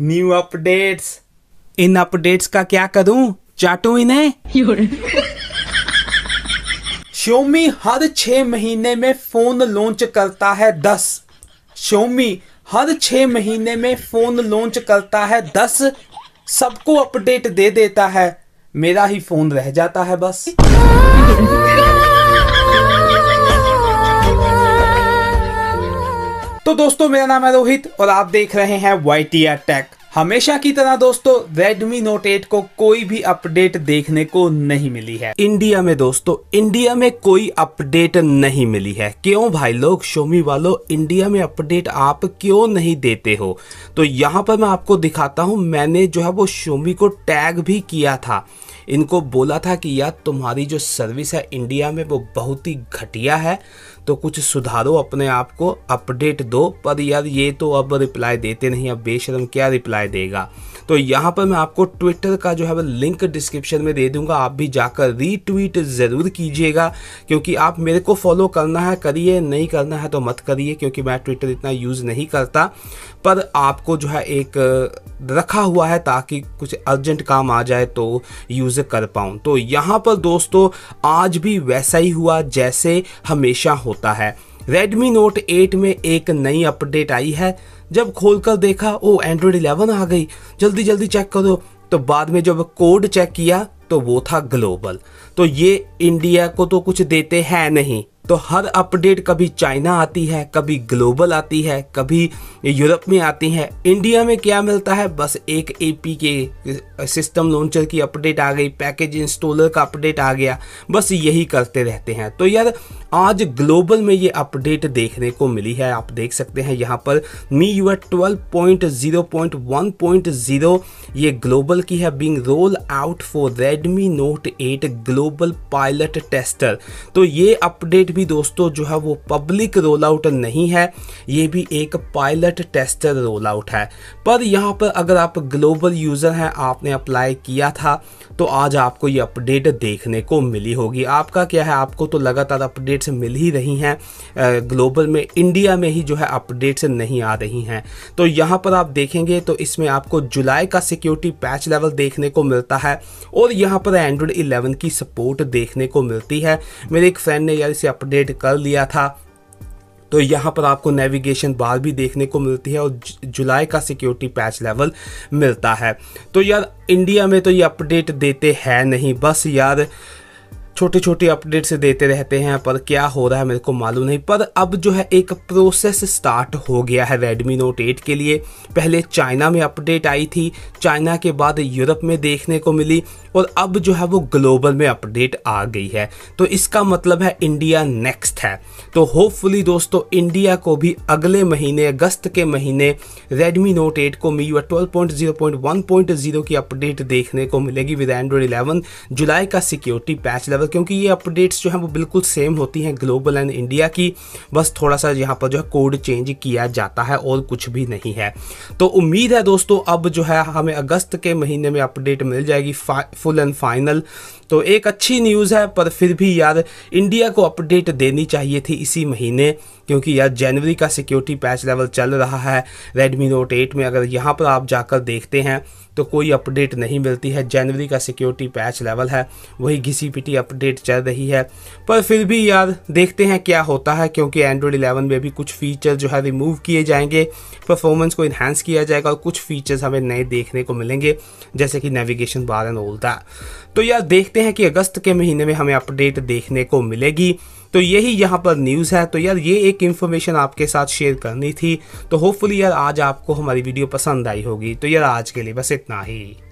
new updates in updates का क्या करूं चाटू इन्हें शोमी हर छ महीने में फोन लॉन्च करता है दस शोमी हर छ महीने में फोन लॉन्च करता है दस सबको अपडेट दे देता है मेरा ही फोन रह जाता है बस तो दोस्तों मेरा नाम है रोहित और आप देख रहे हैं वाई टी टेक हमेशा की तरह दोस्तों Redmi Note 8 को कोई भी अपडेट देखने को नहीं मिली है इंडिया में दोस्तों इंडिया में कोई अपडेट नहीं मिली है क्यों भाई लोग शोमी वालों इंडिया में अपडेट आप क्यों नहीं देते हो तो यहाँ पर मैं आपको दिखाता हूँ मैंने जो है वो शोमी को टैग भी किया था इनको बोला था कि यार तुम्हारी जो सर्विस है इंडिया में वो बहुत ही घटिया है तो कुछ सुधारो अपने आप को अपडेट दो पर यार ये तो अब रिप्लाई देते नहीं अब बेशरम क्या रिप्लाई देगा तो यहाँ पर मैं आपको ट्विटर का जो है लिंक डिस्क्रिप्शन में दे दूंगा आप भी जाकर रीट्वीट ज़रूर कीजिएगा क्योंकि आप मेरे को फॉलो करना है करिए नहीं करना है तो मत करिए क्योंकि मैं ट्विटर इतना यूज़ नहीं करता पर आपको जो है एक रखा हुआ है ताकि कुछ अर्जेंट काम आ जाए तो यूज़ कर पाऊँ तो यहाँ पर दोस्तों आज भी वैसा ही हुआ जैसे हमेशा होता है Redmi Note 8 में एक नई अपडेट आई है जब खोलकर देखा ओ एंड्रॉयड 11 आ गई जल्दी जल्दी चेक करो तो बाद में जब कोड चेक किया तो वो था ग्लोबल तो ये इंडिया को तो कुछ देते हैं नहीं तो हर अपडेट कभी चाइना आती है कभी ग्लोबल आती है कभी यूरोप में आती है इंडिया में क्या मिलता है बस एक ए के सिस्टम लॉन्चर की अपडेट आ गई पैकेज इंस्टॉलर का अपडेट आ गया बस यही करते रहते हैं तो यार आज ग्लोबल में ये अपडेट देखने को मिली है आप देख सकते हैं यहाँ पर Mi UI twelve point zero point one point zero ये ग्लोबल की है being roll out for Redmi Note eight global pilot tester तो ये अपडेट भी दोस्तों जो है वो पब्लिक रोल आउट नहीं है ये भी एक पायलट टेस्टर रोल आउट है पर यहाँ पर अगर आप ग्लोबल यूज़र हैं आपने अप्लाई किया था तो आज आपको ये अपडेट देखने को मिली होगी आपका क्या है आपको तो लगातार अपडेट्स मिल ही रही हैं ग्लोबल में इंडिया में ही जो है अपडेट्स नहीं आ रही हैं तो यहाँ पर आप देखेंगे तो इसमें आपको जुलाई का सिक्योरिटी पैच लेवल देखने को मिलता है और यहाँ पर एंड्रॉयड 11 की सपोर्ट देखने को मिलती है मेरे एक फ्रेंड ने यार इसे अपडेट अपडेट कर लिया था तो यहाँ पर आपको नेविगेशन बार भी देखने को मिलती है और जुलाई का सिक्योरिटी पैच लेवल मिलता है तो यार इंडिया में तो ये अपडेट देते हैं नहीं बस यार छोटी छोटी अपडेट्स देते रहते हैं पर क्या हो रहा है मेरे को मालूम नहीं पर अब जो है एक प्रोसेस स्टार्ट हो गया है रेडमी नोट 8 के लिए पहले चाइना में अपडेट आई थी चाइना के बाद यूरोप में देखने को मिली और अब जो है वो ग्लोबल में अपडेट आ गई है तो इसका मतलब है इंडिया नेक्स्ट है तो होपफुली दोस्तों इंडिया को भी अगले महीने अगस्त के महीने रेडमी नोट 8 को मी ट्वेल्व की अपडेट देखने को मिलेगी विद एंड्रॉइड इलेवन जुलाई का सिक्योरिटी पैच लेवल क्योंकि ये अपडेट्स जो हैं वो बिल्कुल सेम होती हैं ग्लोबल एंड इंडिया की बस थोड़ा सा यहाँ पर जो है कोड चेंज किया जाता है और कुछ भी नहीं है तो उम्मीद है दोस्तों अब जो है हमें अगस्त के महीने में अपडेट मिल जाएगी फुल एंड फाइनल तो एक अच्छी न्यूज़ है पर फिर भी यार इंडिया को अपडेट देनी चाहिए थी इसी महीने क्योंकि यार जनवरी का सिक्योरिटी पैच लेवल चल रहा है रेडमी नोट 8 में अगर यहाँ पर आप जाकर देखते हैं तो कोई अपडेट नहीं मिलती है जनवरी का सिक्योरिटी पैच लेवल है वही घिसी पिटी अपडेट अपडेट चल रही है पर फिर भी यार देखते हैं क्या होता है क्योंकि एंड्रॉयड 11 में भी कुछ फीचर जो है रिमूव किए जाएंगे परफॉर्मेंस को इन्हांस किया जाएगा और कुछ फीचर्स हमें नए देखने को मिलेंगे जैसे कि नेविगेशन बार एंड ऑल तो यार देखते हैं कि अगस्त के महीने में हमें अपडेट देखने को मिलेगी तो यही यहाँ पर न्यूज़ है तो यार ये एक इन्फॉर्मेशन आपके साथ शेयर करनी थी तो होपफुली यार आज आपको हमारी वीडियो पसंद आई होगी तो यार आज के लिए बस इतना ही